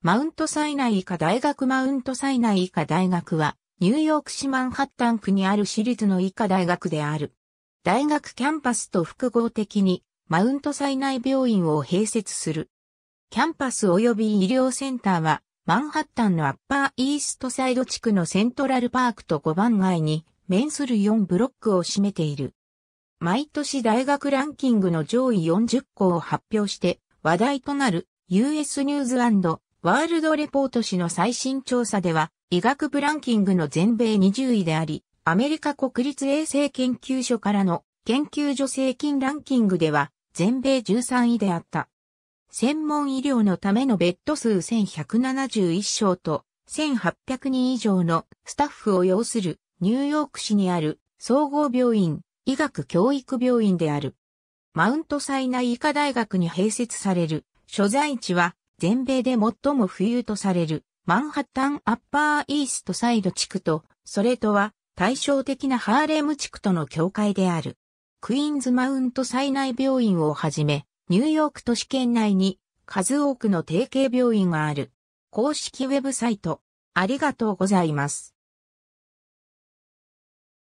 マウントサイナイ医科大学マウントサイナイ医科大学は、ニューヨーク市マンハッタン区にある私立の医科大学である。大学キャンパスと複合的に、マウントサイナイ病院を併設する。キャンパス及び医療センターは、マンハッタンのアッパーイーストサイド地区のセントラルパークと5番街に面する4ブロックを占めている。毎年大学ランキングの上位40校を発表して話題となる US ニューズワールドレポート誌の最新調査では、医学部ランキングの全米20位であり、アメリカ国立衛生研究所からの研究助成金ランキングでは、全米13位であった。専門医療のためのベッド数1171床と、1800人以上のスタッフを要するニューヨーク市にある総合病院、医学教育病院である。マウントサイナ医科大学に併設される所在地は全米で最も富裕とされるマンハッタンアッパーイーストサイド地区と、それとは対照的なハーレム地区との境界である。クイーンズマウント災内病院をはじめ、ニューヨーク都市圏内に数多くの提携病院がある。公式ウェブサイト、ありがとうございます。